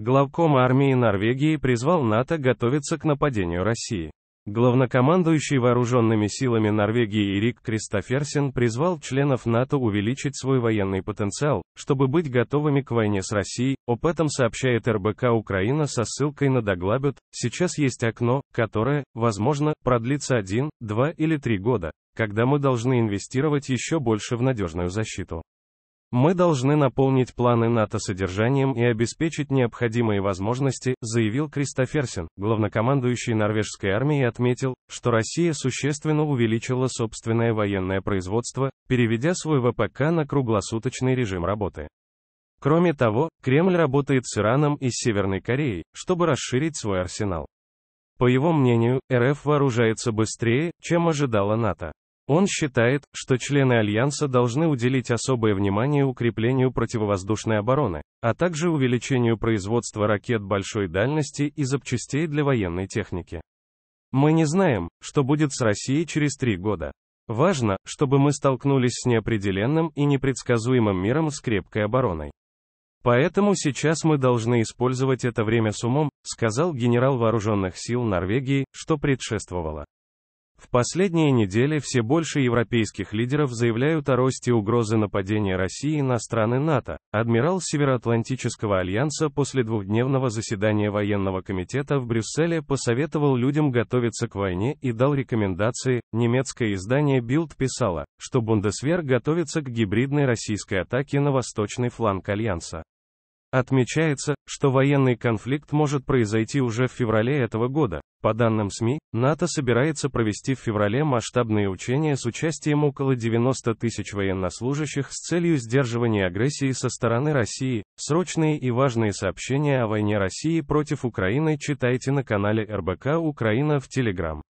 Главком армии Норвегии призвал НАТО готовиться к нападению России. Главнокомандующий вооруженными силами Норвегии Ирик Кристоферсен призвал членов НАТО увеличить свой военный потенциал, чтобы быть готовыми к войне с Россией, об этом сообщает РБК Украина со ссылкой на Доглабют, сейчас есть окно, которое, возможно, продлится один, два или три года, когда мы должны инвестировать еще больше в надежную защиту. Мы должны наполнить планы НАТО содержанием и обеспечить необходимые возможности, заявил Кристоферсен, главнокомандующий норвежской армией отметил, что Россия существенно увеличила собственное военное производство, переведя свой ВПК на круглосуточный режим работы. Кроме того, Кремль работает с Ираном и Северной Кореей, чтобы расширить свой арсенал. По его мнению, РФ вооружается быстрее, чем ожидала НАТО. Он считает, что члены Альянса должны уделить особое внимание укреплению противовоздушной обороны, а также увеличению производства ракет большой дальности и запчастей для военной техники. Мы не знаем, что будет с Россией через три года. Важно, чтобы мы столкнулись с неопределенным и непредсказуемым миром с крепкой обороной. Поэтому сейчас мы должны использовать это время с умом, сказал генерал вооруженных сил Норвегии, что предшествовало. В последние недели все больше европейских лидеров заявляют о росте угрозы нападения России на страны НАТО. Адмирал Североатлантического альянса после двухдневного заседания военного комитета в Брюсселе посоветовал людям готовиться к войне и дал рекомендации. Немецкое издание Bild писало, что Бундесвер готовится к гибридной российской атаке на восточный фланг альянса. Отмечается, что военный конфликт может произойти уже в феврале этого года, по данным СМИ, НАТО собирается провести в феврале масштабные учения с участием около 90 тысяч военнослужащих с целью сдерживания агрессии со стороны России. Срочные и важные сообщения о войне России против Украины читайте на канале РБК Украина в Телеграм.